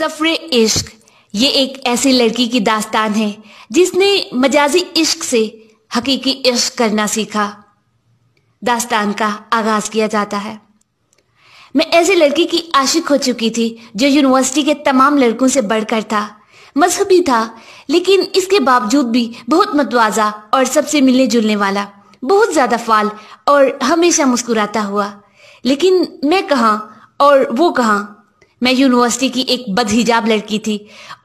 सफर इश्क ये एक ऐसी लड़की की दास्तान है जिसने मजाजी इश्क से हकीकी इश्क करना सीखा दास्तान का आगाज किया जाता है मैं ऐसी लड़की की आशिक हो चुकी थी जो यूनिवर्सिटी के तमाम लड़कों से बढ़कर था मजहबी था लेकिन इसके बावजूद भी बहुत मतवाजा और सबसे मिलने जुलने वाला बहुत ज्यादा फाल और हमेशा मुस्कुराता हुआ लेकिन मैं कहा और वो कहा मैं यूनिवर्सिटी की एक बदहिजाब लड़की थी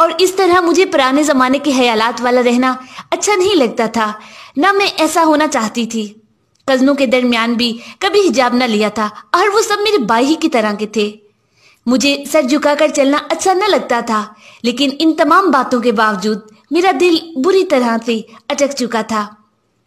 और इस तरह मुझे पुराने जमाने के हयालात वाला रहना अच्छा नहीं लगता था ना मैं ऐसा होना चाहती थी कजनों के दरमियान भी कभी हिजाब ना लिया था और वो सब मेरे भाई की तरह के थे मुझे सर झुकाकर चलना अच्छा न लगता था लेकिन इन तमाम बातों के बावजूद मेरा दिल बुरी तरह से अटक चुका था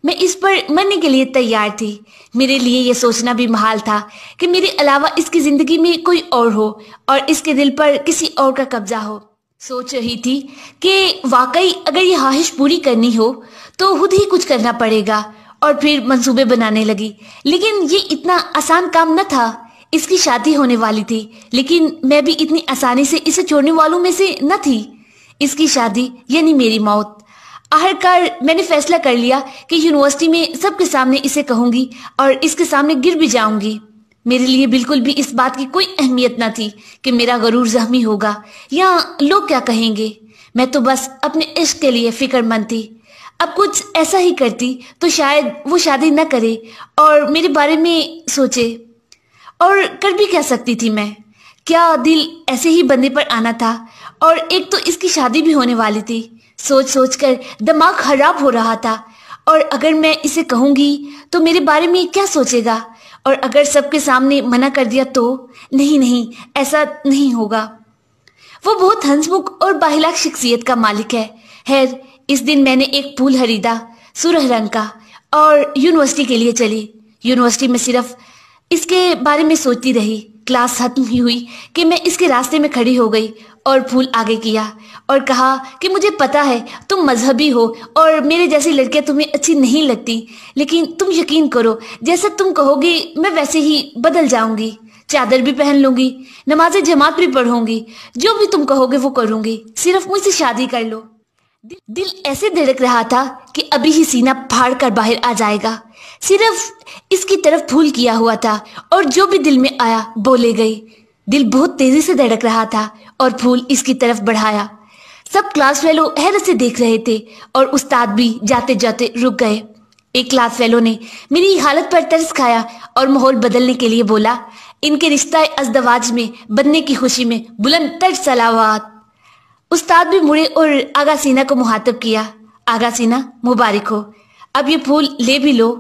मैं इस पर मरने के लिए तैयार थी मेरे लिए यह सोचना भी महाल था कि मेरे अलावा इसकी जिंदगी में कोई और हो और इसके दिल पर किसी और का कब्जा हो सोच रही थी कि वाकई अगर ये ख्वाहिश पूरी करनी हो तो खुद ही कुछ करना पड़ेगा और फिर मंसूबे बनाने लगी लेकिन ये इतना आसान काम न था इसकी शादी होने वाली थी लेकिन मैं भी इतनी आसानी से इसे छोड़ने वालों में से न थी इसकी शादी यानी मेरी मौत आखिरकार मैंने फैसला कर लिया कि यूनिवर्सिटी में सबके सामने इसे कहूंगी और इसके सामने गिर भी जाऊंगी मेरे लिए बिल्कुल भी इस बात की कोई अहमियत न थी कि मेरा गरूर जहमी होगा या लोग क्या कहेंगे मैं तो बस अपने इश्क के लिए फिक्रमंद थी अब कुछ ऐसा ही करती तो शायद वो शादी न करे और मेरे बारे में सोचे और कर भी क्या सकती थी मैं क्या दिल ऐसे ही बंदे पर आना था और एक तो इसकी शादी भी होने वाली थी सोच सोच कर दिमाग खराब हो रहा था और अगर मैं इसे कहूंगी तो मेरे बारे में क्या सोचेगा और अगर सबके सामने मना कर दिया तो नहीं नहीं ऐसा नहीं होगा वो बहुत हंसमुख और बाहिला शख्सियत का मालिक है हैर इस दिन मैंने एक पुल खरीदा सुरह रंग का और यूनिवर्सिटी के लिए चली यूनिवर्सिटी में सिर्फ इसके बारे में सोचती रही क्लास खत्म ही हुई कि मैं इसके रास्ते में खड़ी हो गई और फूल आगे किया और कहा कि मुझे पता है तुम मजहबी हो और मेरे जैसी लड़कियां तुम्हें अच्छी नहीं लगती लेकिन तुम यकीन करो जैसा तुम कहोगी मैं वैसे ही बदल जाऊंगी चादर भी पहन लूंगी नमाज जमात भी पढ़ूंगी जो भी तुम कहोगे वो करूंगी सिर्फ मुझसे शादी कर लो दिल ऐसे धड़क रहा था कि अभी ही सीना फाड़ कर बाहर आ जाएगा सिर्फ इसकी तरफ फूल किया हुआ था और जो भी दिल में आया बोले गई दिल बहुत तेजी से धड़क रहा था और फूल इसकी तरफ बढ़ाया सब क्लास फेलो हैर से देख रहे थे और उस्ताद भी जाते जाते रुक गए एक क्लास फेलो ने मेरी हालत पर तरस खाया और माहौल बदलने के लिए बोला इनके रिश्ता अजदवाज में बनने की खुशी में बुलंद तर सलावाद उस्ताद भी मुड़े और आगा सीना को मुहातब किया आगा सीना मुबारक हो अब ये फूल ले भी लो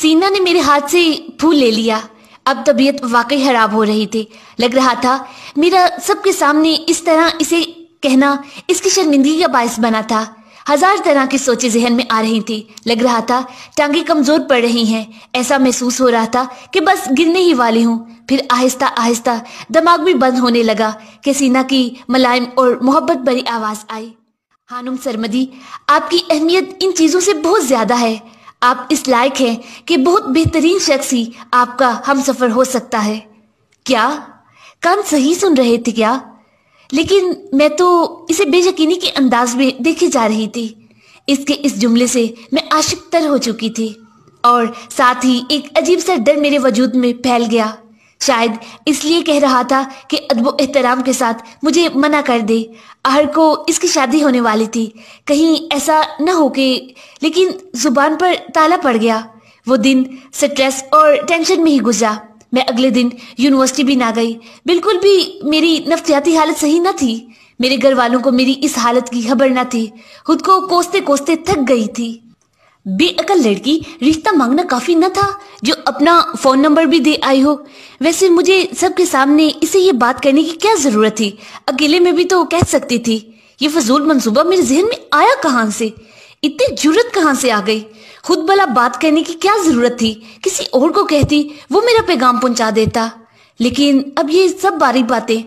सीना ने मेरे हाथ से फूल ले लिया अब तबीयत वाकई खराब हो रही थी लग रहा था मेरा सबके सामने इस तरह इसे कहना इसकी शर्मिंदगी का बायस बना था हजार तरह की सोचे जहन में आ रही थी लग रहा था टांगे कमजोर पड़ रही हैं ऐसा महसूस हो रहा था कि बस गिरने ही वाली हूँ फिर आहिस्ता आहिस्ता दिमाग भी बंद होने लगा कि सीना की मलायम और मोहब्बत भरी आवाज आई हानुम सरमदी आपकी अहमियत इन चीजों से बहुत ज्यादा है आप इस लायक हैं कि बहुत बेहतरीन शख्स ही आपका हम सफर हो सकता है क्या कान सही सुन रहे थे क्या लेकिन मैं तो इसे बेयकीनी के अंदाज में देखी जा रही थी इसके इस जुमले से मैं आशिक तर हो चुकी थी और साथ ही एक अजीब सा डर मेरे वजूद में फैल गया शायद इसलिए कह रहा था कि अदब एहतराम के साथ मुझे मना कर दे आहर को इसकी शादी होने वाली थी कहीं ऐसा न हो के लेकिन जुबान पर ताला पड़ गया वो दिन स्ट्रेस और टेंशन में ही गुजरा मैं अगले दिन यूनिवर्सिटी भी ना गई बिल्कुल भी मेरी नफ्सियाती हालत सही न थी मेरे घर वालों को मेरी इस हालत की खबर न थी खुद को कोसते कोसते थक गई थी बेअकल लड़की रिश्ता मांगना काफी न था जो अपना फोन नंबर भी दे आई हो वैसे मुझे सबके सामने इसे ये बात करने की क्या जरूरत थी अकेले में भी तो कह सकती थी ये फजूल मंसूबा मेरे जहन में आया कहाँ से इतनी जरूरत कहाँ से आ गई खुद भला बात कहने की क्या जरूरत थी किसी और को कहती वो मेरा पैगाम पहुंचा देता लेकिन अब ये सब बारी बातें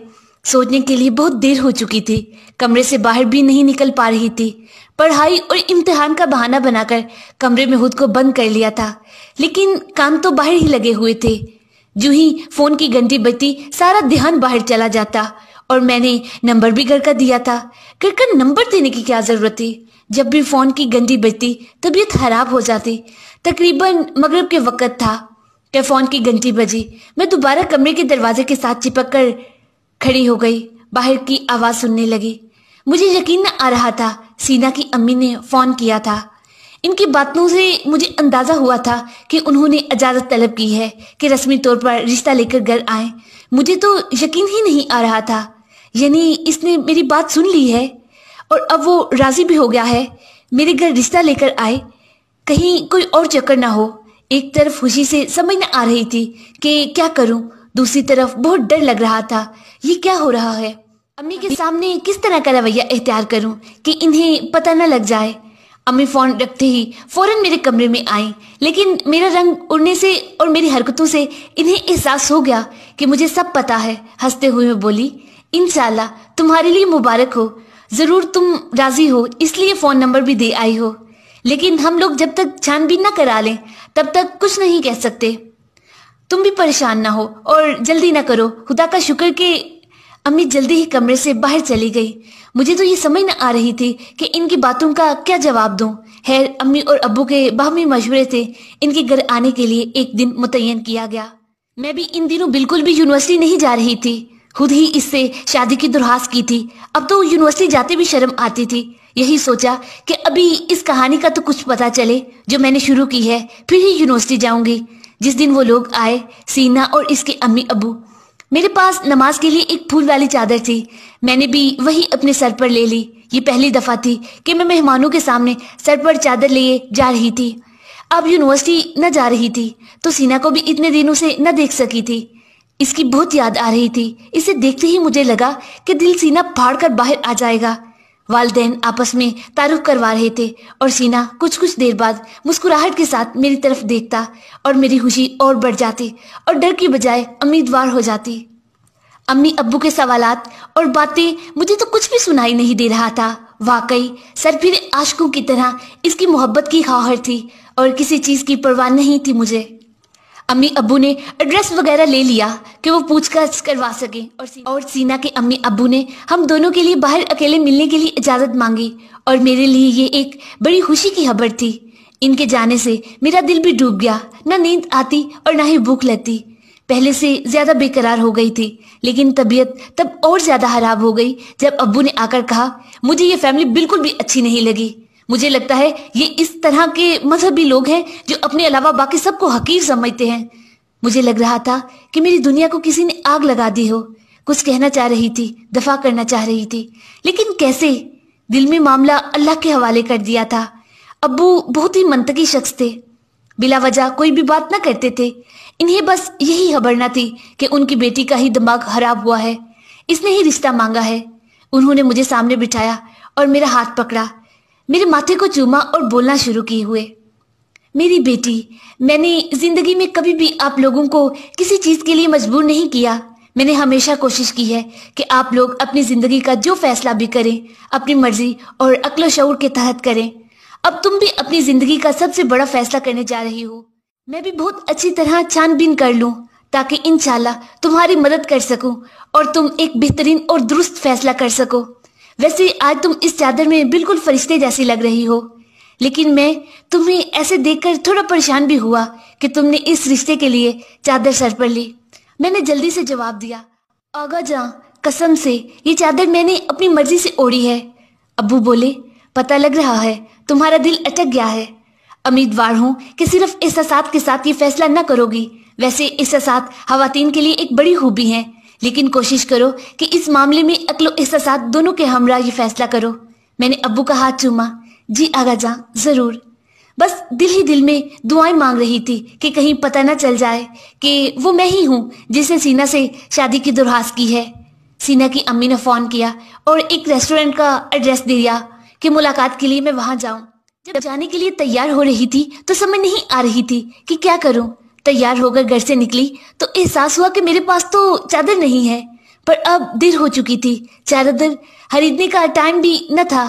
सोचने के लिए बहुत देर हो चुकी थी कमरे से बाहर भी नहीं निकल पा रही थी पढ़ाई और इम्तिहान का बहाना बनाकर कमरे में खुद को बंद कर लिया था लेकिन काम तो बाहर ही लगे हुए थे जो ही फोन की घंटी बजती सारा ध्यान बाहर चला जाता और मैंने नंबर भी घर का दिया था घर का नंबर देने की क्या जरूरत थी जब भी फ़ोन की घंटी बजती तबीयत ख़राब हो जाती तकरीबन मगरब के वक़्त था कि फ़ोन की घंटी बजी मैं दोबारा कमरे के दरवाजे के साथ चिपक कर खड़ी हो गई बाहर की आवाज़ सुनने लगी मुझे यकीन न आ रहा था सीना की अम्मी ने फ़ोन किया था इनकी बातों से मुझे अंदाज़ा हुआ था कि उन्होंने इजाज़त तलब की है कि रस्मी तौर पर रिश्ता लेकर घर आए मुझे तो यकीन ही नहीं आ रहा था यानी इसने मेरी बात सुन ली है और अब वो राजी भी हो गया है मेरे घर रिश्ता लेकर आए कहीं कोई और चक्कर ना हो एक तरफ खुशी से समझ न आ रही थी कि क्या करूं दूसरी तरफ बहुत डर लग रहा था ये क्या हो रहा है अम्मी के सामने किस तरह का रवैया एहतियार करूं कि इन्हें पता न लग जाए अम्मी फोन रखते ही फौरन मेरे कमरे में आई लेकिन मेरा रंग उड़ने से और मेरी हरकतों से इन्हें एहसास हो गया कि मुझे सब पता है हंसते हुए मैं बोली इनशाला तुम्हारे लिए मुबारक हो जरूर तुम राजी हो इसलिए फोन नंबर भी दे आई हो लेकिन हम लोग जब तक छानबीन ना करा लें तब तक कुछ नहीं कह सकते तुम भी परेशान ना हो और जल्दी ना करो खुदा का शुक्र के अम्मी जल्दी ही कमरे से बाहर चली गई मुझे तो ये समझ न आ रही थी कि इनकी बातों का क्या जवाब दूं। है अम्मी और अबू के बाहमी मशवरे से इनके घर आने के लिए एक दिन मुतयन किया गया मैं भी इन दिनों बिल्कुल भी यूनिवर्सिटी नहीं जा रही थी खुद ही इससे शादी की दुर्हास की थी अब तो यूनिवर्सिटी जाते भी शर्म आती थी यही सोचा कि अभी इस कहानी का तो कुछ पता चले जो मैंने शुरू की है फिर ही यूनिवर्सिटी जाऊंगी जिस दिन वो लोग आए सीना और इसके अम्मी अबू मेरे पास नमाज के लिए एक फूल वाली चादर थी मैंने भी वही अपने सर पर ले ली ये पहली दफा थी कि मैं मेहमानों के सामने सर पर चादर लिए जा रही थी अब यूनिवर्सिटी न जा रही थी तो सीना को भी इतने दिनों से न देख सकी थी इसकी बहुत याद आ रही थी इसे देखते ही मुझे लगा कि दिल सीना फाड़ कर बाहर आ जाएगा वालदेन आपस में तारुफ करवा रहे थे और सीना कुछ कुछ देर बाद मुस्कुराहट के साथ मेरी तरफ देखता और मेरी खुशी और बढ़ जाती और डर की बजाय उम्मीदवार हो जाती अम्मी अब्बू के सवालात और बातें मुझे तो कुछ भी सुनाई नहीं दे रहा था वाकई सर फिर आशकों की तरह इसकी मोहब्बत की खाहर थी और किसी चीज़ की परवाह नहीं थी मुझे अम्मी अबू ने एड्रेस वगैरह ले लिया कि वो पूछताछ करवा सके और और सीना के अम्मी अबू ने हम दोनों के लिए बाहर अकेले मिलने के लिए इजाज़त मांगी और मेरे लिए ये एक बड़ी खुशी की खबर थी इनके जाने से मेरा दिल भी डूब गया ना नींद आती और ना ही भूख लगती पहले से ज्यादा बेकरार हो गई थी लेकिन तबीयत तब और ज्यादा खराब हो गई जब अबू ने आकर कहा मुझे ये फैमिली बिल्कुल भी अच्छी नहीं लगी मुझे लगता है ये इस तरह के मजहबी लोग हैं जो अपने अलावा बाकी सबको हकीर समझते हैं मुझे लग रहा था कि मेरी दुनिया को किसी ने आग लगा दी हो कुछ कहना चाह रही थी दफा करना चाह रही थी लेकिन कैसे दिल में मामला अल्लाह के हवाले कर दिया था अबू बहुत ही मंतकी शख्स थे बिला वजह कोई भी बात ना करते थे इन्हें बस यही खबरना थी कि उनकी बेटी का ही दिमाग खराब हुआ है इसने ही रिश्ता मांगा है उन्होंने मुझे सामने बिठाया और मेरा हाथ पकड़ा मेरे माथे को चूमा और बोलना शुरू किए हुए मेरी बेटी मैंने जिंदगी में कभी भी आप लोगों को किसी चीज के लिए मजबूर नहीं किया मैंने हमेशा कोशिश की है कि आप लोग अपनी जिंदगी का जो फैसला भी करें अपनी मर्जी और अकलो शऊर के तहत करें अब तुम भी अपनी जिंदगी का सबसे बड़ा फैसला करने जा रही हो मैं भी बहुत अच्छी तरह छानबीन कर लूँ ताकि इनशाला तुम्हारी मदद कर सकूं और तुम एक बेहतरीन और दुरुस्त फैसला कर सको वैसे आज तुम इस चादर में बिल्कुल फरिश्ते जैसी लग रही हो लेकिन मैं तुम्हें ऐसे देखकर थोड़ा परेशान भी हुआ कि तुमने इस रिश्ते के लिए चादर सर पर ली मैंने जल्दी से जवाब दिया आगा जा कसम से ये चादर मैंने अपनी मर्जी से ओढ़ी है अबू बोले पता लग रहा है तुम्हारा दिल अटक गया है उम्मीदवार हूँ कि सिर्फ एहसास के साथ ये फैसला न करोगी वैसे एहसास खातन के लिए एक बड़ी खूबी है लेकिन कोशिश करो कि इस मामले में अकलो एहसास दोनों के हमरा ये फैसला करो मैंने अबू का हाथ चूमा जी आगा जा जरूर बस दिल ही दिल में दुआएं मांग रही थी कि कहीं पता ना चल जाए कि वो मैं ही हूँ जिसने सीना से शादी की दुरहास की है सीना की अम्मी ने फ़ोन किया और एक रेस्टोरेंट का एड्रेस दे दिया कि मुलाकात के लिए मैं वहाँ जाऊँ जब जाने के लिए तैयार हो रही थी तो समझ नहीं आ रही थी कि क्या करूँ तैयार होकर घर से निकली तो एहसास हुआ कि मेरे पास तो चादर नहीं है पर अब देर हो चुकी थी चादर खरीदने का टाइम भी न था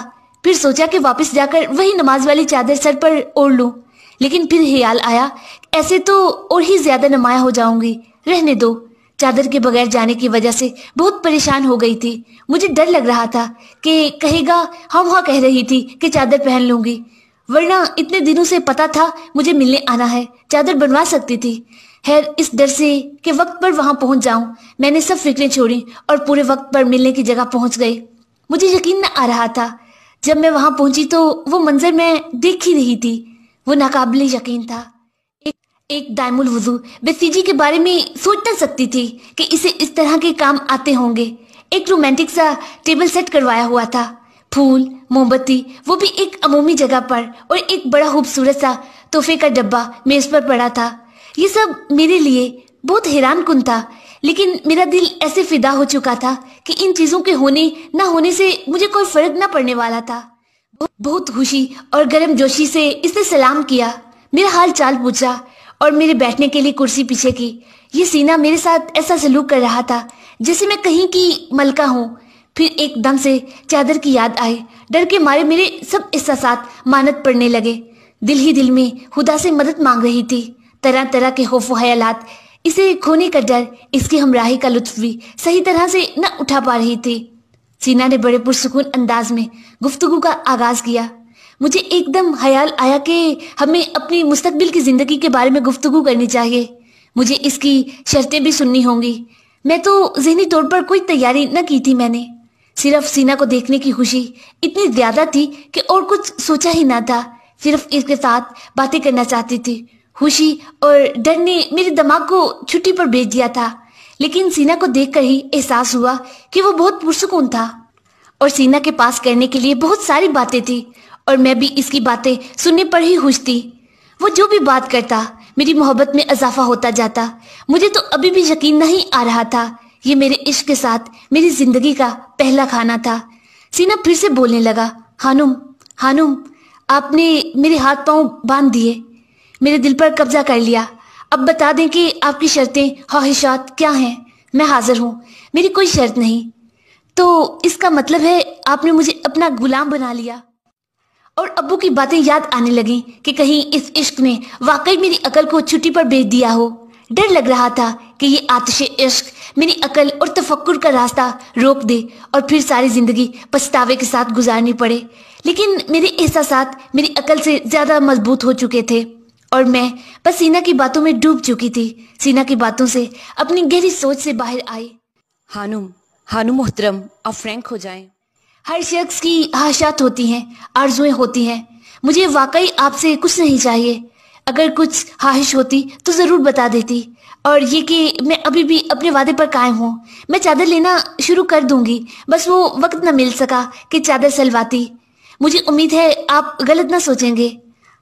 फिर सोचा कि वापस जाकर वही नमाज वाली चादर सर पर ओढ़ लूं लेकिन फिर ख्याल आया ऐसे तो और ही ज्यादा नमाया हो जाऊंगी रहने दो चादर के बगैर जाने की वजह से बहुत परेशान हो गई थी मुझे डर लग रहा था कि कहेगा हम हाँ कह रही थी कि चादर पहन लूंगी वरना इतने दिनों से पता था मुझे मिलने आना है चादर बनवा सकती थी है इस डर से कि वक्त पर वहां पहुंच जाऊं मैंने सब फिक्रें छोड़ी और पूरे वक्त पर मिलने की जगह पहुंच गई मुझे यकीन न आ रहा था जब मैं वहां पहुंची तो वो मंजर मैं देख ही रही थी वो नाकाबिल यकीन था एक, एक दायमुल वजू बेसीजी के बारे में सोच न सकती थी कि इसे इस तरह के काम आते होंगे एक रोमांटिक सा टेबल सेट करवाया हुआ था फूल मोमबत्ती वो भी एक अमूमी जगह पर और एक बड़ा खूबसूरत सा तोहफे का डब्बा मेज पर पड़ा था ये सब मेरे लिए बहुत हैरान कुन था लेकिन मेरा दिल ऐसे फिदा हो चुका था कि इन चीज़ों के होने ना होने से मुझे कोई फर्क ना पड़ने वाला था बहुत खुशी और गर्म जोशी से इसने सलाम किया मेरा हाल चाल पूछा और मेरे बैठने के लिए कुर्सी पीछे की ये सीना मेरे साथ ऐसा सलूक कर रहा था जैसे मैं कहीं की मलका हूँ फिर एकदम से चादर की याद आई डर के मारे मेरे सब एहसास मानत पड़ने लगे दिल ही दिल में खुदा से मदद मांग रही थी तरह तरह के खौफ हयालात इसे खोने का डर इसकी हमराही का लुत्फ भी सही तरह से न उठा पा रही थी सीना ने बड़े पुरसकून अंदाज में गुफ्तगु का आगाज किया मुझे एकदम ख्याल आया कि हमें अपनी मुस्तबिल की ज़िंदगी के बारे में गुफ्तगु करनी चाहिए मुझे इसकी शर्तें भी सुननी होंगी मैं तो जहनी तौर पर कोई तैयारी न की थी मैंने सिर्फ सीना को देखने की खुशी इतनी ज्यादा थी कि और कुछ सोचा ही ना था सिर्फ इसके साथ बातें करना चाहती थी खुशी और डर ने मेरे दिमाग को छुट्टी पर भेज दिया था लेकिन सीना को देखकर ही एहसास हुआ कि वो बहुत पुरसकून था और सीना के पास करने के लिए बहुत सारी बातें थी और मैं भी इसकी बातें सुनने पर ही खुश थी वो जो भी बात करता मेरी मोहब्बत में इजाफा होता जाता मुझे तो अभी भी यकीन नहीं आ रहा था ये मेरे इश्क के साथ मेरी जिंदगी का पहला खाना था सीना फिर से बोलने लगा हानुम हानुम आपने मेरे हाथ पांव बांध दिए मेरे दिल पर कब्जा कर लिया अब बता दें कि आपकी शर्तें ख्वाहिशात क्या हैं मैं हाजिर हूँ मेरी कोई शर्त नहीं तो इसका मतलब है आपने मुझे अपना गुलाम बना लिया और अबू की बातें याद आने लगी कि कहीं इस इश्क ने वाकई मेरी अकल को छुट्टी पर बेच दिया हो डर लग रहा था कि ये आतिश इश्क मेरी अकल और तफक्र का रास्ता रोक दे और फिर सारी ज़िंदगी पछतावे के साथ गुजारनी पड़े लेकिन मेरे एहसास मेरी अकल से ज़्यादा मजबूत हो चुके थे और मैं बस सीना की बातों में डूब चुकी थी सीना की बातों से अपनी गहरी सोच से बाहर आई हानुम हानुम मोहतरम अब फ्रेंक हो जाए हर शख्स की हाशात होती हैं आरजुएं होती हैं मुझे वाकई आपसे कुछ नहीं चाहिए अगर कुछ ख्वाहिश होती तो ज़रूर बता देती और ये कि मैं अभी भी अपने वादे पर कायम हूँ मैं चादर लेना शुरू कर दूंगी बस वो वक्त न मिल सका कि चादर सलवाती मुझे उम्मीद है आप गलत ना सोचेंगे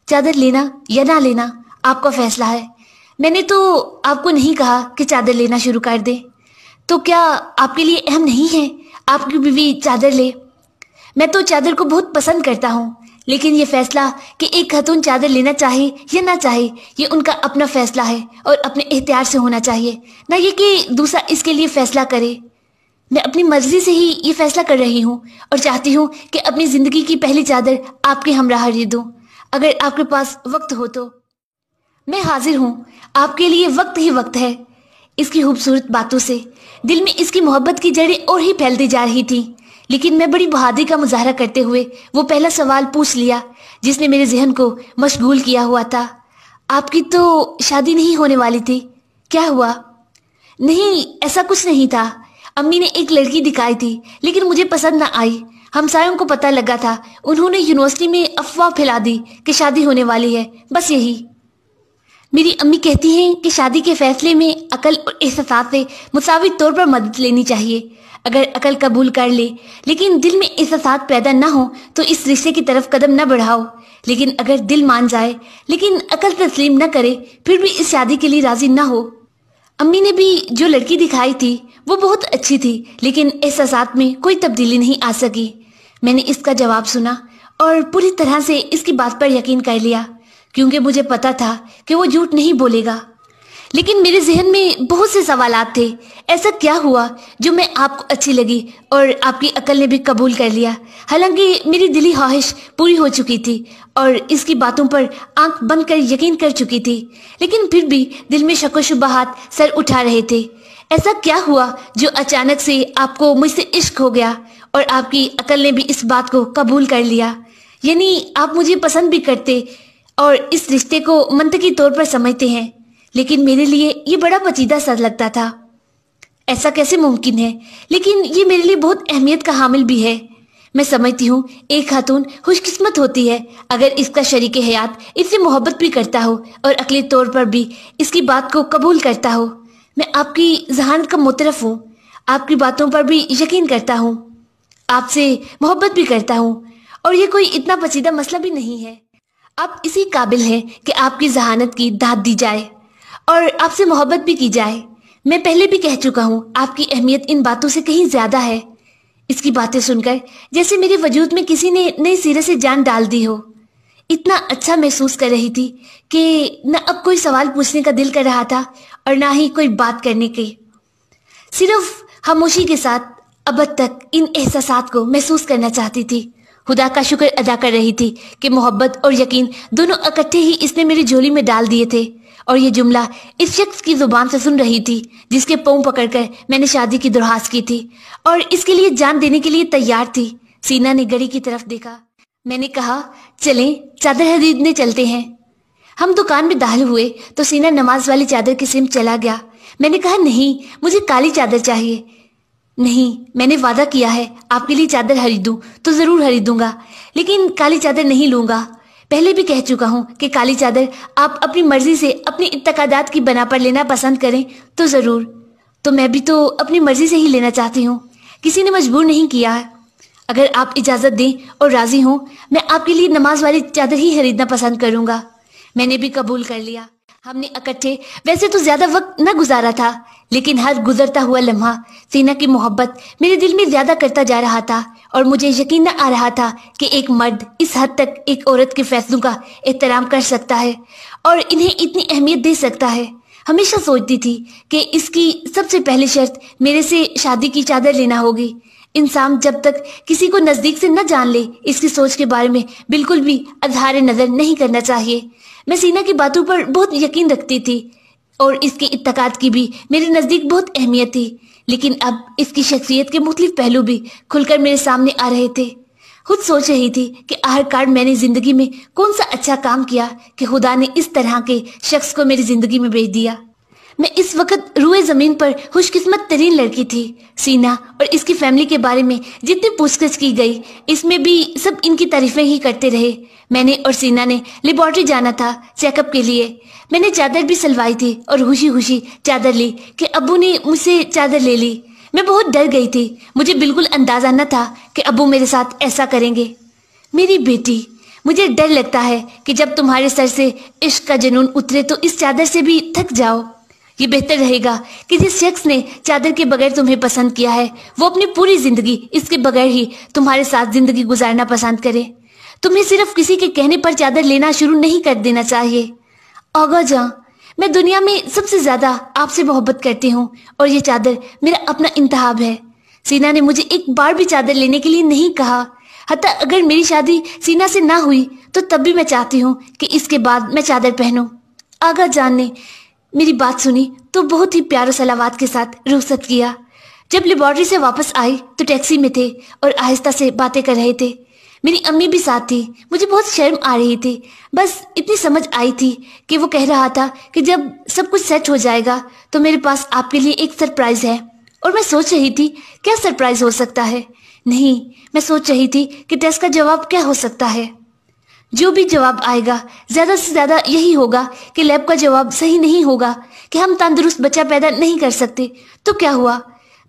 चादर लेना या ना लेना आपका फैसला है मैंने तो आपको नहीं कहा कि चादर लेना शुरू कर दे तो क्या आपके लिए अहम नहीं है आपकी बीवी चादर ले मैं तो चादर को बहुत पसंद करता हूँ लेकिन ये फैसला कि एक खतून चादर लेना चाहे या ना चाहे ये उनका अपना फैसला है और अपने एहतियात से होना चाहिए ना ये कि दूसरा इसके लिए फैसला करे मैं अपनी मर्जी से ही ये फैसला कर रही हूँ और चाहती हूँ कि अपनी जिंदगी की पहली चादर आपके हमरा खरीद दूँ अगर आपके पास वक्त हो तो मैं हाजिर हूँ आपके लिए वक्त ही वक्त है इसकी खूबसूरत बातों से दिल में इसकी मोहब्बत की जड़ें और ही फैलती जा रही थी लेकिन मैं बड़ी बहादुरी का मुजाहरा करते हुए वो पहला सवाल पूछ लिया जिसने मेरे जहन को मशगूल किया हुआ था आपकी तो शादी नहीं होने वाली थी क्या हुआ नहीं ऐसा कुछ नहीं था अम्मी ने एक लड़की दिखाई थी लेकिन मुझे पसंद ना आई हमसायों को पता लगा था उन्होंने यूनिवर्सिटी में अफवाह फैला दी कि शादी होने वाली है बस यही मेरी अम्मी कहती हैं कि शादी के फैसले में अकल और एहसास से मुसावित तौर पर मदद लेनी चाहिए अगर अकल कबूल कर ले लेकिन दिल में एहसास पैदा ना हो तो इस रिश्ते की तरफ कदम ना बढ़ाओ लेकिन अगर दिल मान जाए लेकिन अकल तस्लीम ना करे फिर भी इस शादी के लिए राजी ना हो अम्मी ने भी जो लड़की दिखाई थी वो बहुत अच्छी थी लेकिन एहसास में कोई तब्दीली नहीं आ सकी मैंने इसका जवाब सुना और पूरी तरह से इसकी बात पर यकीन कर लिया क्योंकि मुझे पता था कि वो झूठ नहीं बोलेगा लेकिन मेरे जहन में बहुत से सवाल थे ऐसा क्या हुआ जो मैं आपको अच्छी लगी और आपकी अकल ने भी कबूल कर लिया हालांकि मेरी दिली ख्वाहिश पूरी हो चुकी थी और इसकी बातों पर आंख बंद कर यकीन कर चुकी थी लेकिन फिर भी दिल में शको शुबहत सर उठा रहे थे ऐसा क्या हुआ जो अचानक से आपको मुझसे इश्क हो गया और आपकी अकल ने भी इस बात को कबूल कर लिया यानी आप मुझे पसंद भी करते और इस रिश्ते को मनतकी तौर पर समझते हैं लेकिन मेरे लिए ये बड़ा पचीदा सर लगता था ऐसा कैसे मुमकिन है लेकिन ये मेरे लिए बहुत अहमियत का हामिल भी है मैं समझती हूँ एक खातून खुशकिस्मत होती है अगर इसका शरीक हयात इससे मोहब्बत भी करता हो और अकली तौर पर भी इसकी बात को कबूल करता हो मैं आपकी जहानत का मुतरफ हूँ आपकी बातों पर भी यकीन करता हूँ आपसे मोहब्बत भी करता हूँ और ये कोई इतना पसीदा मसला भी नहीं है आप इसी काबिल हैं कि आपकी जहानत की दाद दी जाए और आपसे मोहब्बत भी की जाए मैं पहले भी कह चुका हूँ आपकी अहमियत इन बातों से कहीं ज्यादा है इसकी बातें सुनकर जैसे मेरे वजूद में किसी ने नए सिरे से जान डाल दी हो इतना अच्छा महसूस कर रही थी कि न अब कोई सवाल पूछने का दिल कर रहा था और ना ही कोई बात करने की सिर्फ खामोशी के साथ अब तक इन एहसास को महसूस करना चाहती थी खुदा का शुक्र अदा कर रही थी कि मोहब्बत और यकीन दोनों इकट्ठे ही इसने मेरी झोली में डाल दिए थे और ये जुमला इस शख्स की जुबान से सुन रही थी जिसके पों पकड़कर मैंने शादी की दुरहास की थी और इसके लिए जान देने के लिए तैयार थी सीना ने घड़ी की तरफ देखा मैंने कहा चलें चादर खरीदने चलते हैं हम दुकान में दाहल हुए तो सीना नमाज वाली चादर की सिम चला गया मैंने कहा नहीं मुझे काली चादर चाहिए नहीं मैंने वादा किया है आपके लिए चादर खरीदू तो जरूर खरीदूंगा लेकिन काली चादर नहीं लूंगा पहले भी कह चुका हूँ कि काली चादर आप अपनी मर्जी से अपनी इतकादात की बना पर लेना पसंद करें तो ज़रूर तो मैं भी तो अपनी मर्जी से ही लेना चाहती हूँ किसी ने मजबूर नहीं किया है अगर आप इजाज़त दें और राज़ी हों मैं आपके लिए नमाज वाली चादर ही खरीदना पसंद करूंगा मैंने भी कबूल कर लिया हमने इकट्ठे वैसे तो ज्यादा वक्त न गुजारा था लेकिन हर गुजरता हुआ लम्हा सीना की मोहब्बत मेरे दिल में ज्यादा करता जा रहा था और मुझे यकीन न आ रहा था कि एक मर्द इस हद तक एक औरत के फैसलों का एहतराम कर सकता है और इन्हें इतनी अहमियत दे सकता है हमेशा सोचती थी कि इसकी सबसे पहली शर्त मेरे से शादी की चादर लेना होगी इंसान जब तक किसी को नजदीक से न जान ले इसकी सोच के बारे में बिल्कुल भी अधारे नजर नहीं करना चाहिए मैं सीना की बातों पर बहुत यकीन रखती थी और इसके इतकात की भी मेरे नज़दीक बहुत अहमियत थी लेकिन अब इसकी शख्सियत के मुख्तलि पहलू भी खुलकर मेरे सामने आ रहे थे खुद सोच रही थी कि कार्ड मैंने जिंदगी में कौन सा अच्छा काम किया कि खुदा ने इस तरह के शख्स को मेरी जिंदगी में भेज दिया मैं इस वक्त रुए जमीन पर खुशकिस्मत तरीन लड़की थी सीना और इसकी फैमिली के बारे में जितनी पूछताछ की गई इसमें भी सब इनकी तारीफें ही करते रहे मैंने और सीना ने लेबोरेटरी जाना था चेकअप के लिए मैंने चादर भी सलवाई थी और खुशी खुशी चादर ली कि अबू ने मुझसे चादर ले ली मैं बहुत डर गई थी मुझे बिल्कुल अंदाजा न था कि अबू मेरे साथ ऐसा करेंगे मेरी बेटी मुझे डर लगता है कि जब तुम्हारे सर से इश्क का जुनून उतरे तो इस चादर से भी थक जाओ ये बेहतर रहेगा जिस शख्स ने चादर के बगैर तुम्हें पसंद किया है वो अपनी पूरी जिंदगी इसके बगैर ही तुम्हारे साथ जिंदगी गुजारना पसंद करे तुम्हें सिर्फ किसी के कहने पर चादर लेना शुरू नहीं कर देना चाहिए ओगा जहाँ मैं दुनिया में सबसे ज्यादा आपसे मोहब्बत करती हूँ और ये चादर मेरा अपना इंतहाब है सीना ने मुझे एक बार भी चादर लेने के लिए नहीं कहा हत्या अगर मेरी शादी सीना से ना हुई तो तब भी मैं चाहती हूँ कि इसके बाद मैं चादर पहनूं आगा जान ने मेरी बात सुनी तो बहुत ही प्यारो सलावाद के साथ रुखसत किया जब लेबॉर्ट्री से वापस आई तो टैक्सी में थे और आहिस्ता से बातें कर रहे थे मेरी अम्मी भी साथ थी मुझे बहुत शर्म आ रही थी बस इतनी समझ आई थी कि वो कह रहा था कि जब सब कुछ सेट हो जाएगा तो मेरे पास आपके लिए एक सरप्राइज़ है और मैं सोच रही थी क्या सरप्राइज़ हो सकता है नहीं मैं सोच रही थी कि टेस्ट का जवाब क्या हो सकता है जो भी जवाब आएगा ज्यादा से ज्यादा यही होगा कि लैब का जवाब सही नहीं होगा कि हम तंदुरुस्त बच्चा पैदा नहीं कर सकते तो क्या हुआ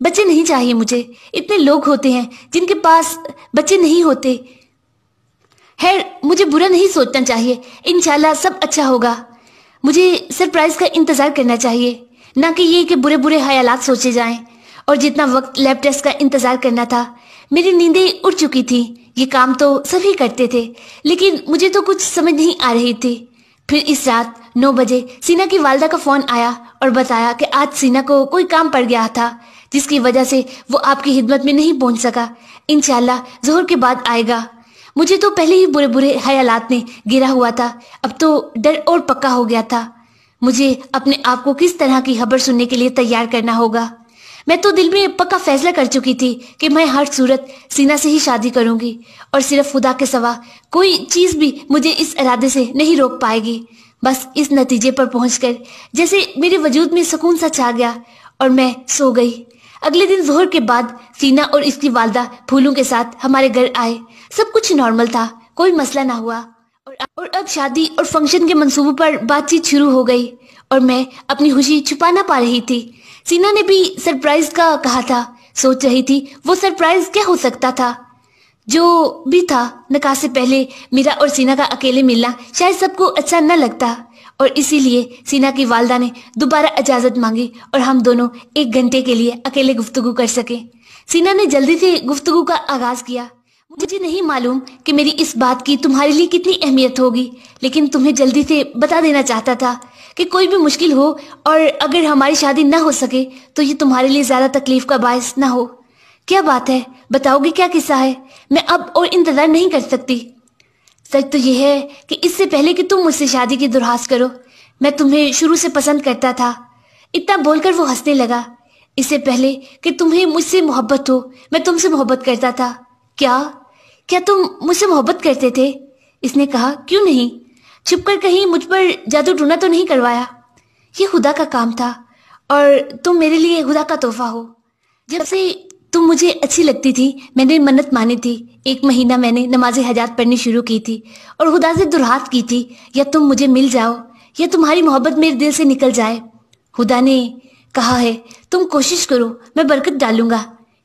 बच्चे नहीं चाहिए मुझे इतने लोग होते हैं जिनके पास बच्चे नहीं होते है मुझे बुरा नहीं सोचना चाहिए इनशाला सब अच्छा होगा मुझे सरप्राइज का इंतजार करना चाहिए ना कि ये कि बुरे बुरे ख्याल सोचे जाएं और जितना वक्त लैब टेस्ट का इंतजार करना था मेरी नींदें उड़ चुकी थी ये काम तो सभी करते थे लेकिन मुझे तो कुछ समझ नहीं आ रही थी फिर इस रात नौ बजे सीना की वालदा का फोन आया और बताया कि आज सीना को कोई काम पड़ गया था जिसकी वजह से वो आपकी हिदमत में नहीं पहुंच सका इनशाला जोहर के बाद आएगा मुझे तो पहले ही बुरे बुरे हयालात ने गिरा हुआ था अब तो डर और पक्का हो गया था मुझे अपने आप को किस तरह की खबर सुनने के लिए तैयार करना होगा मैं तो दिल में पक्का फैसला कर चुकी थी कि मैं हर सूरत सीना से ही शादी करूंगी और सिर्फ खुदा के सवा कोई चीज भी मुझे इस इरादे से नहीं रोक पाएगी बस इस नतीजे पर पहुंचकर जैसे मेरे वजूद में सुकून सा छा गया और मैं सो गई अगले दिन जोहर के बाद सीना और इसकी वालदा फूलों के साथ हमारे घर आए सब कुछ नॉर्मल था कोई मसला ना हुआ और अब शादी और फंक्शन के मंसूबों पर बातचीत शुरू हो गई और मैं अपनी खुशी छुपा ना पा रही थी सीना ने भी सरप्राइज का कहा था सोच रही थी वो सरप्राइज क्या हो सकता था जो भी था नकाश से पहले मीरा और सीना का अकेले मिलना शायद सबको अच्छा न लगता और इसीलिए सीना की वालदा ने दोबारा इजाज़त मांगी और हम दोनों एक घंटे के लिए अकेले गुफ्तगु कर सके सीना ने जल्दी से गुफ्तगु का आगाज़ किया मुझे नहीं मालूम कि मेरी इस बात की तुम्हारे लिए कितनी अहमियत होगी लेकिन तुम्हें जल्दी से बता देना चाहता था कि कोई भी मुश्किल हो और अगर हमारी शादी ना हो सके तो ये तुम्हारे लिए ज्यादा तकलीफ का बायस ना हो क्या बात है बताओगे क्या किस्सा है मैं अब और इंतजार नहीं कर सकती सच तो यह है कि इससे पहले कि तुम मुझसे शादी की दुर्हास करो मैं तुम्हें शुरू से पसंद करता था इतना बोलकर वो हंसने लगा इससे पहले कि तुम्हें मुझसे मोहब्बत हो मैं तुमसे मोहब्बत करता था क्या क्या तुम मुझसे मोहब्बत करते थे इसने कहा क्यों नहीं छिपकर कहीं मुझ पर जादू टूना तो नहीं करवाया ये खुदा का काम था और तुम मेरे लिए खुदा का तोहफा हो जब से तुम मुझे अच्छी लगती थी मैंने मन्नत मानी थी एक महीना मैंने नमाज हजात पढ़नी शुरू की थी और खुदा से दुरहात की थी या तुम मुझे मिल जाओ या तुम्हारी मोहब्बत मेरे दिल से निकल जाए खुदा ने कहा है तुम कोशिश करो मैं बरकत डालूंगा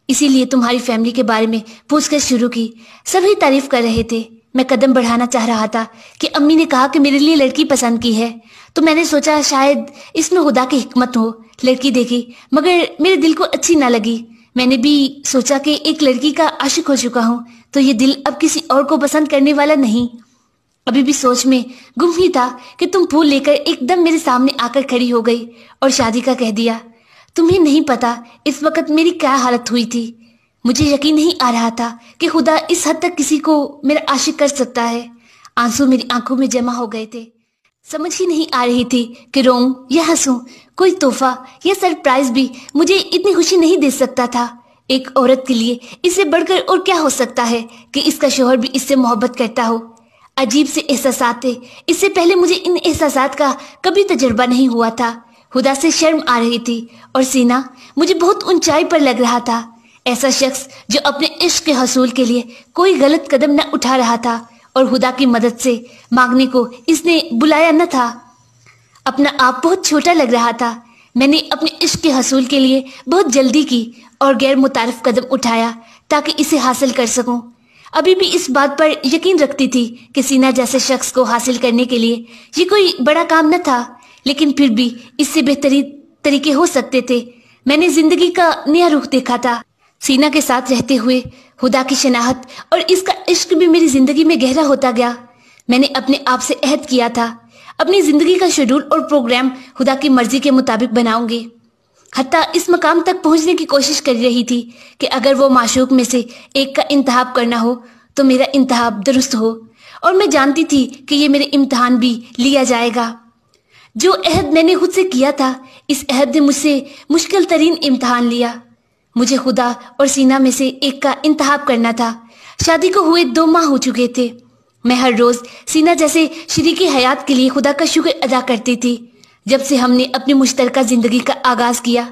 इसीलिए तुम्हारी फैमिली के बारे में पूछकर शुरू की सभी तारीफ कर रहे थे मैं कदम बढ़ाना चाह रहा था कि अम्मी ने कहा कि मेरे लिए लड़की पसंद की है तो मैंने सोचा शायद इसमें खुदा की हिकमत हो लड़की देखी मगर मेरे दिल को अच्छी ना लगी मैंने भी सोचा कि एक लड़की का आशिक हो चुका हूँ तो ये दिल अब किसी और को पसंद करने वाला नहीं अभी भी सोच में गुम ही था कि तुम फूल लेकर एकदम मेरे सामने आकर खड़ी हो गई और शादी का कह दिया तुम्हें नहीं पता इस वक्त मेरी क्या हालत हुई थी मुझे यकीन नहीं आ रहा था कि खुदा इस हद तक किसी को मेरा आशिक कर सकता है आंसू मेरी आंखों में जमा हो गए थे समझ ही नहीं आ रही थी कि रोऊं या हंसूं कोई तोहफा या सरप्राइज भी मुझे इतनी खुशी नहीं दे सकता था एक औरत के लिए इससे बढ़कर और क्या हो सकता है कि इसका शोहर भी इससे मोहब्बत करता हो अजीब से एहसास थे इससे पहले मुझे इन एहसास का कभी तजर्बा नहीं हुआ था खुदा से शर्म आ रही थी और सीना मुझे बहुत ऊंचाई पर लग रहा था ऐसा शख्स जो अपने इश्क के हसूल के लिए कोई गलत कदम न उठा रहा था और खुदा की मदद से मांगने को इसने बुलाया न था अपना आप बहुत छोटा लग रहा था मैंने अपने इश्क के हसूल के लिए बहुत जल्दी की और गैर मुतारफ कदम उठाया ताकि इसे हासिल कर सकूं अभी भी इस बात पर यकीन रखती थी कि सीना जैसे शख्स को हासिल करने के लिए ये कोई बड़ा काम न था लेकिन फिर भी इससे बेहतरीन तरीके हो सकते थे मैंने जिंदगी का नया रुख देखा था सीना के साथ रहते हुए खुदा की शनाहत और इसका इश्क भी मेरी जिंदगी में गहरा होता गया मैंने अपने आप से अहद किया था अपनी जिंदगी का शेड्यूल और प्रोग्राम खुदा की मर्जी के मुताबिक बनाऊंगी हत्या इस मकाम तक पहुंचने की कोशिश कर रही थी कि अगर वो माशूक में से एक का इंतहाब करना हो तो मेरा इंतहाब दुरुस्त हो और मैं जानती थी कि ये मेरे इम्तहान भी लिया जाएगा जो अहद मैंने खुद से किया था इस अहद ने मुझसे मुश्किल तरीन इम्तहान लिया मुझे खुदा और सीना में से एक का इंतहाब करना था शादी को हुए दो माह हो चुके थे मैं हर रोज सीना जैसे की हयात के लिए खुदा का शुक्र अदा करती थी जब से हमने अपनी मुश्तर जिंदगी का आगाज किया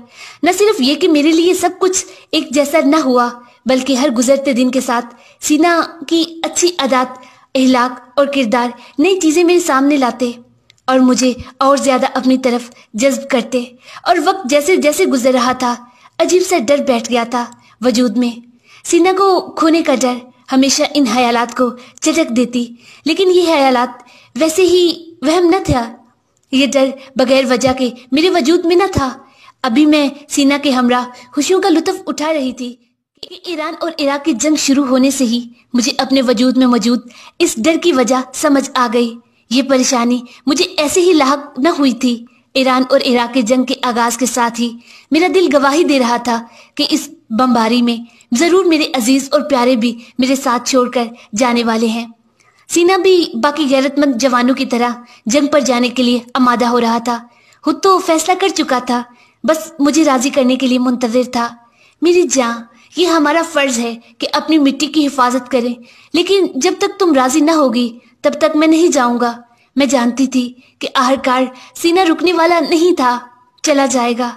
न सिर्फ ये कि मेरे लिए सब कुछ एक जैसा न हुआ बल्कि हर गुजरते दिन के साथ सीना की अच्छी आदात अहलाक और किरदार नई चीजें मेरे सामने लाते और मुझे और ज्यादा अपनी तरफ जज्ब करते और वक्त जैसे जैसे गुजर रहा था अजीब सा डर बैठ गया था वजूद में सीना को खोने का डर हमेशा इन ख्यालात को चटक देती लेकिन ये ख्यालात वैसे ही वहम न था ये डर बगैर वजह के मेरे वजूद में न था अभी मैं सीना के हमरा खुशियों का लुत्फ उठा रही थी कि ईरान और इराक की जंग शुरू होने से ही मुझे अपने वजूद में मौजूद इस डर की वजह समझ आ गई ये परेशानी मुझे ऐसे ही लाक न हुई थी ईरान और इराक की जंग के आगाज के साथ ही मेरा दिल गवाही दे रहा था कि इस बमबारी में जरूर मेरे अजीज और प्यारे भी मेरे साथ छोड़कर जाने वाले हैं सीना भी बाकी गैरतमंद जवानों की तरह जंग पर जाने के लिए आमादा हो रहा था खुद तो फैसला कर चुका था बस मुझे राजी करने के लिए मुंतजर था मेरी जान ये हमारा फर्ज है कि अपनी मिट्टी की हिफाजत करें लेकिन जब तक तुम राजी ना होगी तब तक मैं नहीं जाऊंगा मैं जानती थी कि आहरकार सीना रुकने वाला नहीं था चला जाएगा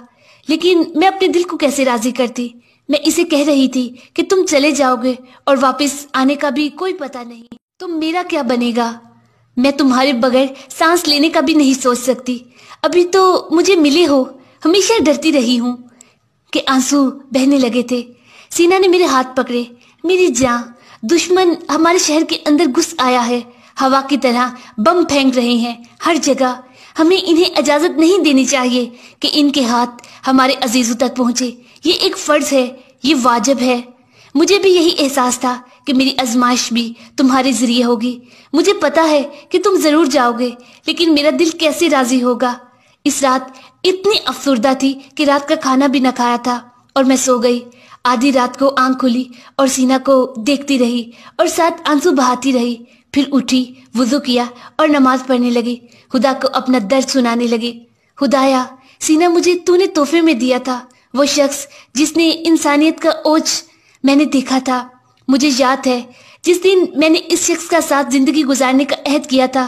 लेकिन मैं अपने दिल को कैसे राजी करती मैं इसे कह रही थी कि तुम चले जाओगे और वापस आने का भी कोई पता नहीं तुम तो मेरा क्या बनेगा मैं तुम्हारे बगैर सांस लेने का भी नहीं सोच सकती अभी तो मुझे मिले हो हमेशा डरती रही हूँ कि आंसू बहने लगे थे सीना ने मेरे हाथ पकड़े मेरी जान दुश्मन हमारे शहर के अंदर घुस आया है हवा की तरह बम फेंक रहे हैं हर जगह हमें इन्हें इजाजत नहीं देनी चाहिए कि इनके हाथ हमारे अजीजों तक पहुंचे ये एक फर्ज है ये वाजिब है मुझे भी यही एहसास था कि मेरी आजमाइश भी तुम्हारे जरिए होगी मुझे पता है कि तुम जरूर जाओगे लेकिन मेरा दिल कैसे राजी होगा इस रात इतनी अफसरदा थी कि रात का खाना भी न खाया था और मैं सो गई आधी रात को आंख खुली और सीना को देखती रही और साथ आंसू बहाती रही फिर उठी वजू किया और नमाज पढ़ने लगी खुदा को अपना दर्द सुनाने लगी खुदाया सीना मुझे तूने तोहफे में दिया था वो शख्स जिसने इंसानियत का ओज मैंने देखा था मुझे याद है जिस दिन मैंने इस शख्स का साथ जिंदगी गुजारने का अहद किया था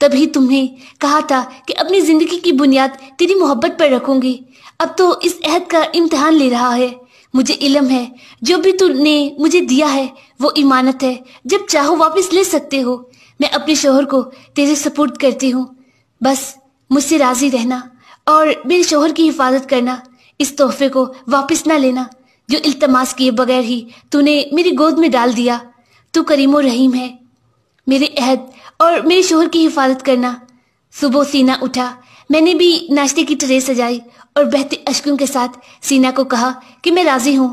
तभी तुम्हें कहा था कि अपनी जिंदगी की बुनियाद तेरी मोहब्बत पर रखूंगी अब तो इस अहद का इम्तहान ले रहा है मुझे इलम है जो भी तूने मुझे दिया है वो इमानत है जब चाहो वापस ले सकते हो मैं अपने शोहर को तेरे सपोर्ट करती हूँ बस मुझसे राजी रहना और मेरे शोहर की हिफाजत करना इस तोहफे को वापस ना लेना जो इल्तमास किए बगैर ही तूने मेरी गोद में डाल दिया तू करीमो रहीम है मेरे अहद और मेरे शोहर की हिफाजत करना सुबह सीना उठा मैंने भी नाश्ते की ट्रे सजाई और बहते अश्कों के साथ सीना को कहा कि मैं राजी हूँ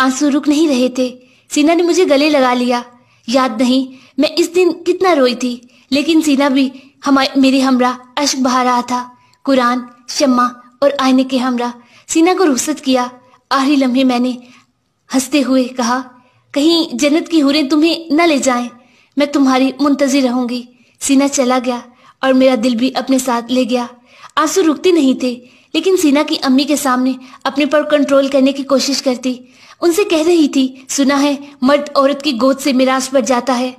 आंसू रुक नहीं रहे थे सीना ने मुझे गले लगा लिया याद नहीं मैं इस दिन कितना रोई थी लेकिन सीना भी हमारे मेरे हमरा अश्क बहा रहा था कुरान शम्मा और आईने के हमरा सीना को रुखसत किया आखिरी लम्हे मैंने हंसते हुए कहा कहीं जन्नत की हुरें तुम्हें न ले जाएं मैं तुम्हारी मुंतजिर रहूंगी सीना चला गया और मेरा दिल भी अपने साथ ले गया आंसू रुकते नहीं थे लेकिन सीना की अम्मी के सामने अपने पर कंट्रोल करने की कोशिश करती उनसे कह रही थी सुना है मर्द औरत की गोद से मिराज पर जाता है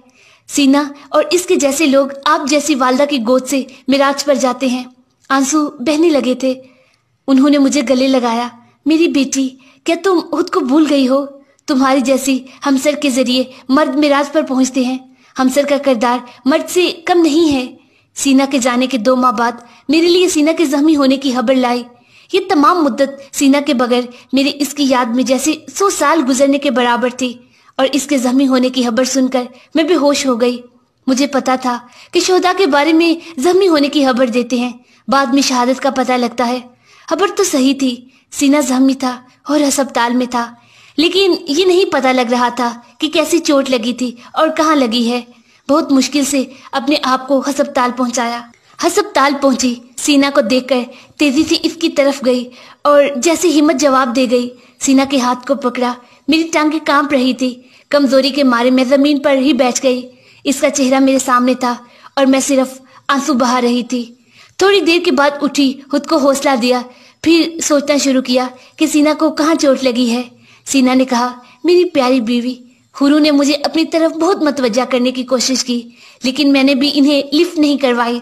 सीना और इसके जैसे लोग आप जैसी वालदा की गोद से मिराज पर जाते हैं आंसू बहने लगे थे उन्होंने मुझे गले लगाया मेरी बेटी क्या तुम खुद को भूल गई हो तुम्हारी जैसी हमसर के जरिए मर्द मिराज पर पहुंचते हैं हमसर का किरदार मर्द से कम नहीं है सीना के जाने के दो माह बाद मेरे लिए सीना के जख्मी होने की खबर लाई ये तमाम मुद्दत सीना के बगैर मेरे इसकी याद में जैसे सौ साल गुजरने के बराबर थी और इसके जख्मी होने की खबर सुनकर मैं बेहोश हो गई मुझे पता था कि शोदा के बारे में जख्मी होने की खबर देते हैं बाद में शहादत का पता लगता है खबर तो सही थी सीना जख्मी था और अस्पताल में था लेकिन ये नहीं पता लग रहा था कि कैसी चोट लगी थी और कहाँ लगी है बहुत मुश्किल से अपने आप को हस्पताल पहुंचाया हस्पताल पहुंची सीना को देखकर तेजी से इसकी तरफ गई और जैसे हिम्मत जवाब दे गई सीना के हाथ को पकड़ा मेरी टांगे कांप रही थी कमजोरी के मारे मैं जमीन पर ही बैठ गई इसका चेहरा मेरे सामने था और मैं सिर्फ आंसू बहा रही थी थोड़ी देर के बाद उठी खुद को हौसला दिया फिर सोचना शुरू किया कि सीना को कहाँ चोट लगी है सीना ने कहा मेरी प्यारी बीवी हुरू ने मुझे अपनी तरफ बहुत मतवजा करने की कोशिश की लेकिन मैंने भी इन्हें लिफ्ट नहीं करवाई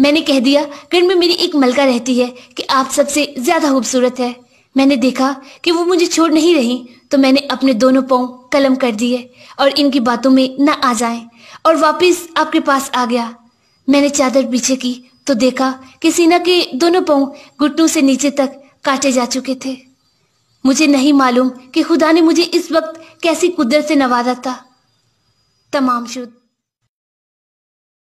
मैंने कह दिया घर में मेरी एक मलका रहती है कि आप सबसे ज्यादा खूबसूरत है मैंने देखा कि वो मुझे छोड़ नहीं रही तो मैंने अपने दोनों पाँव कलम कर दिए और इनकी बातों में न आ जाए और वापिस आपके पास आ गया मैंने चादर पीछे की तो देखा कि सीना के दोनों पाँव घुटनों से नीचे तक काटे जा चुके थे मुझे नहीं मालूम कि खुदा ने मुझे इस वक्त कैसी कुदरत से नवाजा था तमाम शुद्ध